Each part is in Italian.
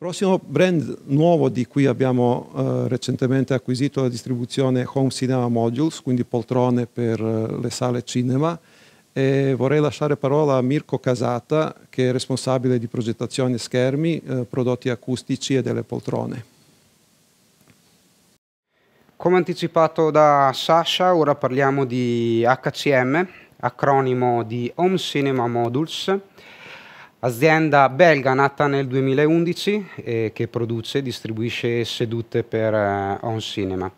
Prossimo brand nuovo di cui abbiamo eh, recentemente acquisito la distribuzione Home Cinema Modules, quindi poltrone per eh, le sale cinema. E vorrei lasciare parola a Mirko Casata, che è responsabile di progettazione schermi, eh, prodotti acustici e delle poltrone. Come anticipato da Sasha, ora parliamo di HCM, acronimo di Home Cinema Modules Azienda belga nata nel 2011 eh, che produce e distribuisce sedute per eh, On Cinema.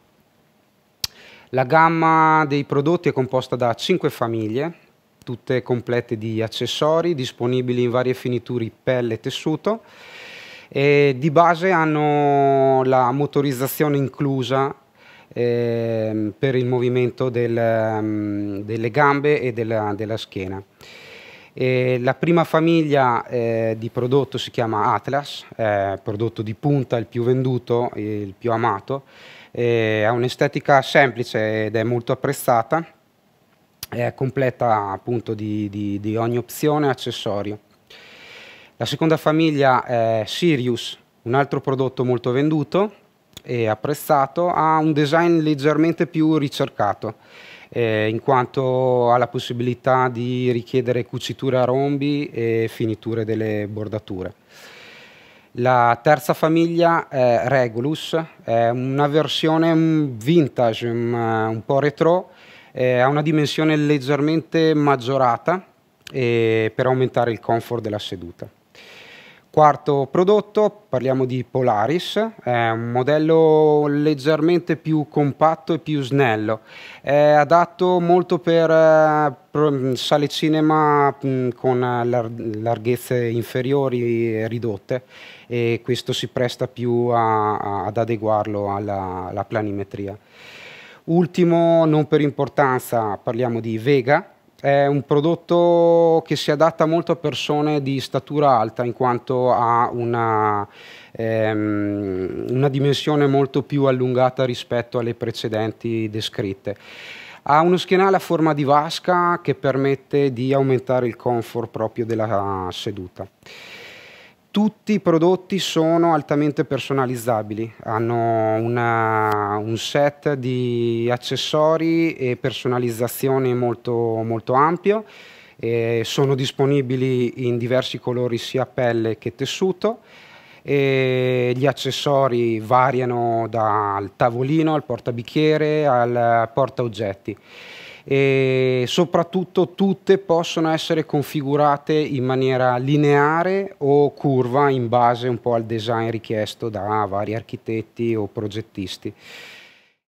La gamma dei prodotti è composta da 5 famiglie, tutte complete di accessori, disponibili in varie finiture pelle e tessuto. E di base hanno la motorizzazione inclusa eh, per il movimento del, ehm, delle gambe e della, della, schiena. E la prima famiglia eh, di prodotto si chiama Atlas, eh, prodotto di punta, il più venduto, il più amato, eh, ha un'estetica semplice ed è molto apprezzata, è completa appunto di, di, di ogni opzione e accessorio. La seconda famiglia è Sirius, un altro prodotto molto venduto, e apprezzato, ha un design leggermente più ricercato, eh, in quanto ha la possibilità di richiedere cuciture a rombi e finiture delle bordature. La terza famiglia è Regulus, è una versione vintage, un po' retro, ha una dimensione leggermente maggiorata eh, per aumentare il comfort della seduta. Quarto prodotto, parliamo di Polaris, è un modello leggermente più compatto e più snello, è adatto molto per, eh, sale cinema mm, con larghezze inferiori e ridotte e questo si presta più a, a, ad adeguarlo alla, alla planimetria. Ultimo, non per importanza, parliamo di Vega, è un prodotto che si adatta molto a persone di statura alta in quanto ha una, ehm, una dimensione molto più allungata rispetto alle precedenti descritte. Ha uno schienale a forma di vasca che permette di aumentare il comfort proprio della seduta. Tutti i prodotti sono altamente personalizzabili, hanno una, un set di accessori e personalizzazioni molto, molto ampio, e sono disponibili in diversi colori sia pelle che tessuto. E gli accessori variano dal tavolino al portabicchiere al portaoggetti e soprattutto tutte possono essere configurate in maniera lineare o curva in base un po' al design richiesto da vari architetti o progettisti.